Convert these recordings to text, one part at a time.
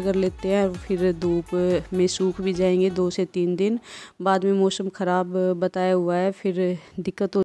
cut कर लेते हैं और फिर धूप में सूख भी जाएंगे दो से तीन दिन बाद में मौसम ख़राब बताया हुआ है फिर दिक्कत हो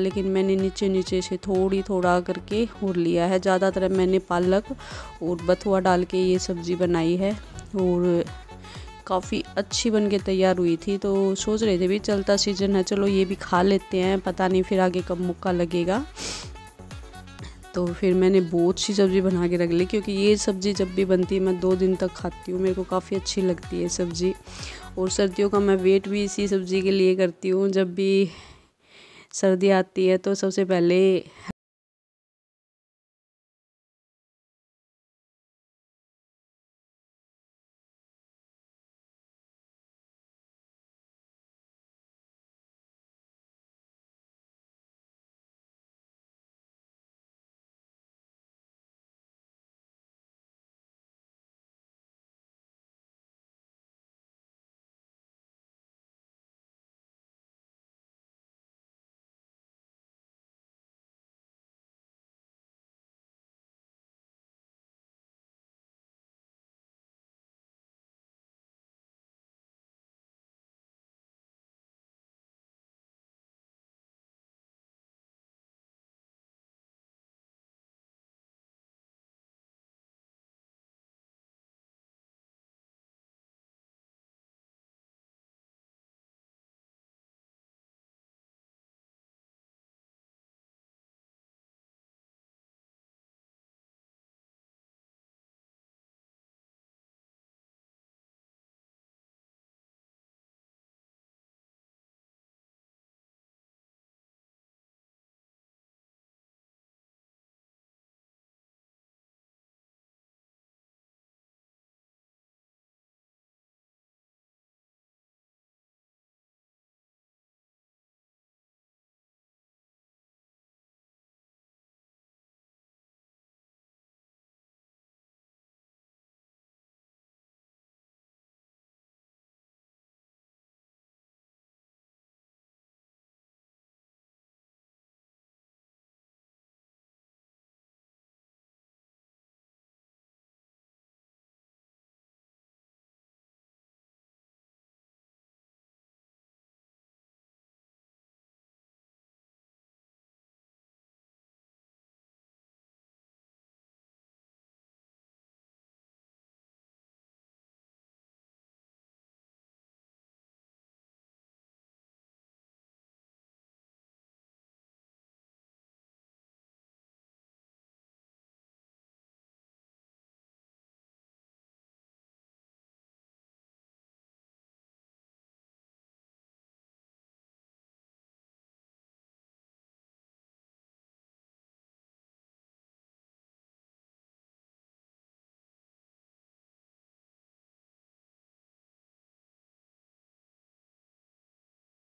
लेकिन मैंने नीचे नीचे से थोड़ी थोड़ा करके और लिया है ज़्यादातर मैंने पालक और बथुआ डाल के ये सब्ज़ी बनाई है और काफ़ी अच्छी बन के तैयार हुई थी तो सोच रहे थे भी चलता सीज़न है चलो ये भी खा लेते हैं पता नहीं फिर आगे कब मौका लगेगा तो फिर मैंने बहुत सी सब्ज़ी बना के रख ली क्योंकि ये सब्ज़ी जब भी बनती है मैं दो दिन तक खाती हूँ मेरे को काफ़ी अच्छी लगती है सब्ज़ी और सर्दियों का मैं वेट भी इसी सब्ज़ी के लिए करती हूँ जब भी सर्दी आती है तो सबसे पहले